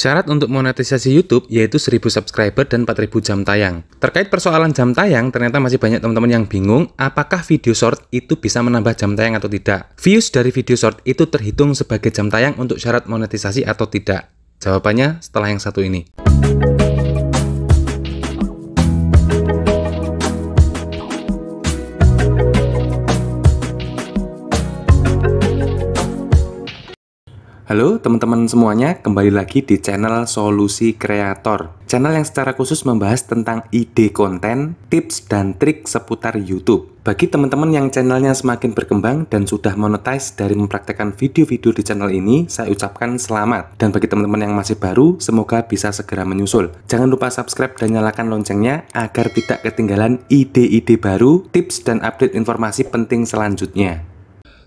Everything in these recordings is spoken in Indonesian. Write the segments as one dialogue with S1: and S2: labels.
S1: Syarat untuk monetisasi YouTube yaitu 1000 subscriber dan 4000 jam tayang. Terkait persoalan jam tayang, ternyata masih banyak teman-teman yang bingung apakah video short itu bisa menambah jam tayang atau tidak. Views dari video short itu terhitung sebagai jam tayang untuk syarat monetisasi atau tidak. Jawabannya setelah yang satu ini. Halo teman-teman semuanya, kembali lagi di channel Solusi Kreator. Channel yang secara khusus membahas tentang ide konten, tips dan trik seputar YouTube. Bagi teman-teman yang channelnya semakin berkembang dan sudah monetize dari mempraktekkan video-video di channel ini, saya ucapkan selamat. Dan bagi teman-teman yang masih baru, semoga bisa segera menyusul. Jangan lupa subscribe dan nyalakan loncengnya agar tidak ketinggalan ide-ide baru, tips dan update informasi penting selanjutnya.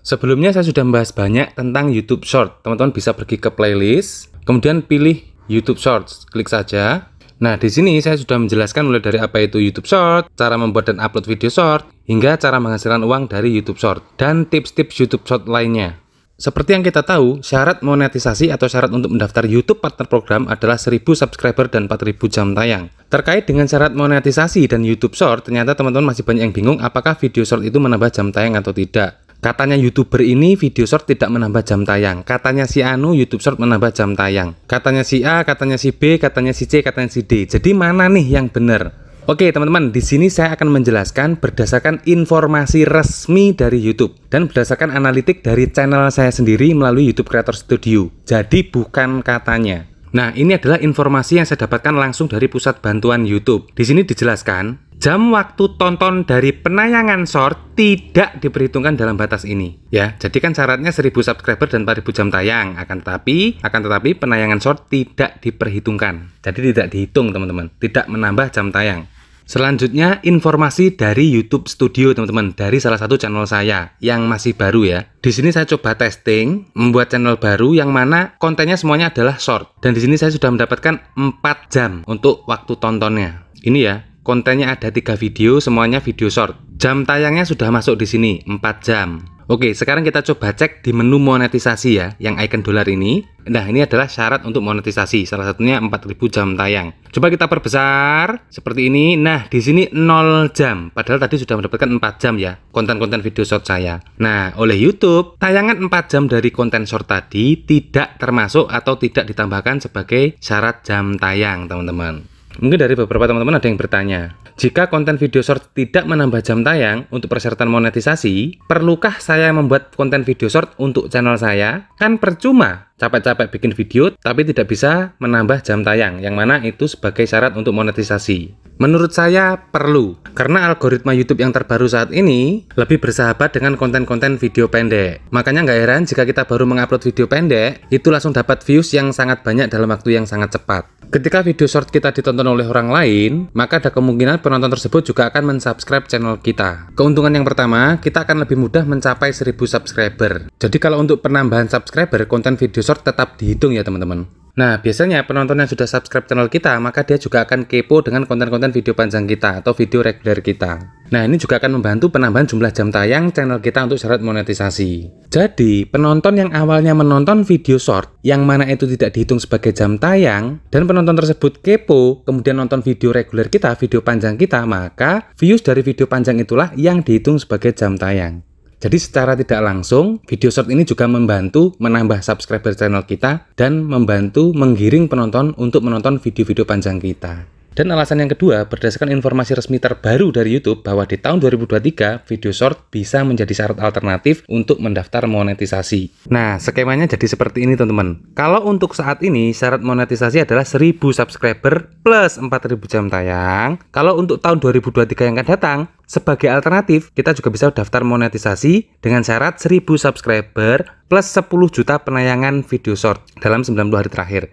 S1: Sebelumnya saya sudah membahas banyak tentang YouTube Short. Teman-teman bisa pergi ke playlist, kemudian pilih YouTube Shorts, klik saja. Nah, di sini saya sudah menjelaskan mulai dari apa itu YouTube Short, cara membuat dan upload video short, hingga cara menghasilkan uang dari YouTube Short, dan tips-tips YouTube Short lainnya. Seperti yang kita tahu, syarat monetisasi atau syarat untuk mendaftar YouTube Partner Program adalah 1000 subscriber dan 4000 jam tayang. Terkait dengan syarat monetisasi dan YouTube Short, ternyata teman-teman masih banyak yang bingung apakah video short itu menambah jam tayang atau tidak. Katanya youtuber ini video short tidak menambah jam tayang. Katanya si Anu YouTube short menambah jam tayang. Katanya si A, katanya si B, katanya si C, katanya si D. Jadi mana nih yang benar? Oke teman-teman, di sini saya akan menjelaskan berdasarkan informasi resmi dari YouTube dan berdasarkan analitik dari channel saya sendiri melalui YouTube Creator Studio. Jadi bukan katanya. Nah, ini adalah informasi yang saya dapatkan langsung dari pusat bantuan YouTube. Di sini dijelaskan, jam waktu tonton dari penayangan short tidak diperhitungkan dalam batas ini. Ya, jadi kan syaratnya 1000 subscriber dan 4000 jam tayang. Akan tetapi, akan tetapi penayangan short tidak diperhitungkan. Jadi tidak dihitung, teman-teman. Tidak menambah jam tayang. Selanjutnya informasi dari YouTube Studio teman-teman dari salah satu channel saya yang masih baru ya. Di sini saya coba testing membuat channel baru yang mana kontennya semuanya adalah short dan di sini saya sudah mendapatkan 4 jam untuk waktu tontonnya. Ini ya, kontennya ada tiga video semuanya video short. Jam tayangnya sudah masuk di sini 4 jam. Oke, sekarang kita coba cek di menu monetisasi ya, yang icon dolar ini. Nah, ini adalah syarat untuk monetisasi, salah satunya 4000 jam tayang. Coba kita perbesar seperti ini. Nah, di sini 0 jam, padahal tadi sudah mendapatkan 4 jam ya, konten-konten video short saya. Nah, oleh YouTube, tayangan 4 jam dari konten short tadi tidak termasuk atau tidak ditambahkan sebagai syarat jam tayang, teman-teman. Mungkin dari beberapa teman-teman ada yang bertanya, jika konten video short tidak menambah jam tayang untuk persyaratan monetisasi, perlukah saya membuat konten video short untuk channel saya? Kan percuma capek-capek bikin video tapi tidak bisa menambah jam tayang, yang mana itu sebagai syarat untuk monetisasi. Menurut saya perlu, karena algoritma YouTube yang terbaru saat ini lebih bersahabat dengan konten-konten video pendek. Makanya nggak heran jika kita baru mengupload video pendek, itu langsung dapat views yang sangat banyak dalam waktu yang sangat cepat. Ketika video short kita ditonton oleh orang lain, maka ada kemungkinan penonton tersebut juga akan mensubscribe channel kita. Keuntungan yang pertama, kita akan lebih mudah mencapai 1000 subscriber. Jadi kalau untuk penambahan subscriber, konten video short tetap dihitung ya teman-teman. Nah, biasanya penonton yang sudah subscribe channel kita, maka dia juga akan kepo dengan konten-konten video panjang kita atau video reguler kita. Nah, ini juga akan membantu penambahan jumlah jam tayang channel kita untuk syarat monetisasi. Jadi, penonton yang awalnya menonton video short, yang mana itu tidak dihitung sebagai jam tayang, dan penonton tersebut kepo, kemudian nonton video reguler kita, video panjang kita, maka views dari video panjang itulah yang dihitung sebagai jam tayang. Jadi secara tidak langsung, video short ini juga membantu menambah subscriber channel kita dan membantu menggiring penonton untuk menonton video-video panjang kita. Dan alasan yang kedua, berdasarkan informasi resmi terbaru dari YouTube bahwa di tahun 2023, video short bisa menjadi syarat alternatif untuk mendaftar monetisasi. Nah, skemanya jadi seperti ini teman-teman. Kalau untuk saat ini, syarat monetisasi adalah 1000 subscriber plus 4000 jam tayang. Kalau untuk tahun 2023 yang akan datang, sebagai alternatif, kita juga bisa daftar monetisasi dengan syarat 1000 subscriber plus 10 juta penayangan video short dalam 90 hari terakhir.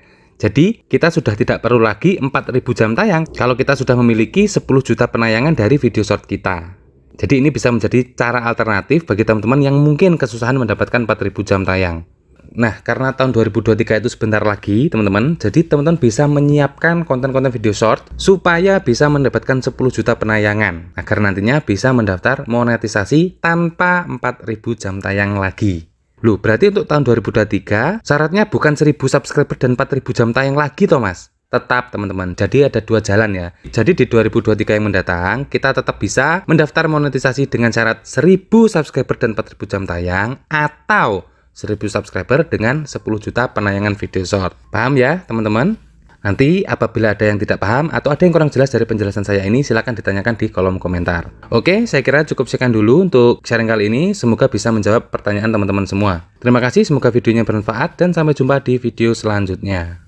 S1: Jadi, kita sudah tidak perlu lagi 4000 jam tayang kalau kita sudah memiliki 10 juta penayangan dari video short kita. Jadi ini bisa menjadi cara alternatif bagi teman-teman yang mungkin kesusahan mendapatkan 4000 jam tayang. Nah, karena tahun 2023 itu sebentar lagi, teman-teman, jadi teman-teman bisa menyiapkan konten-konten video short supaya bisa mendapatkan 10 juta penayangan agar nantinya bisa mendaftar monetisasi tanpa 4000 jam tayang lagi. Loh, berarti untuk tahun 2023 syaratnya bukan 1000 subscriber dan 4000 jam tayang lagi toh, Mas. Tetap teman-teman. Jadi ada dua jalan ya. Jadi di 2023 yang mendatang kita tetap bisa mendaftar monetisasi dengan syarat 1000 subscriber dan 4000 jam tayang atau 1000 subscriber dengan 10 juta penayangan video short. Paham ya, teman-teman? Nanti apabila ada yang tidak paham atau ada yang kurang jelas dari penjelasan saya ini silahkan ditanyakan di kolom komentar. Oke, saya kira cukup sekian dulu untuk sharing kali ini. Semoga bisa menjawab pertanyaan teman-teman semua. Terima kasih, semoga videonya bermanfaat dan sampai jumpa di video selanjutnya.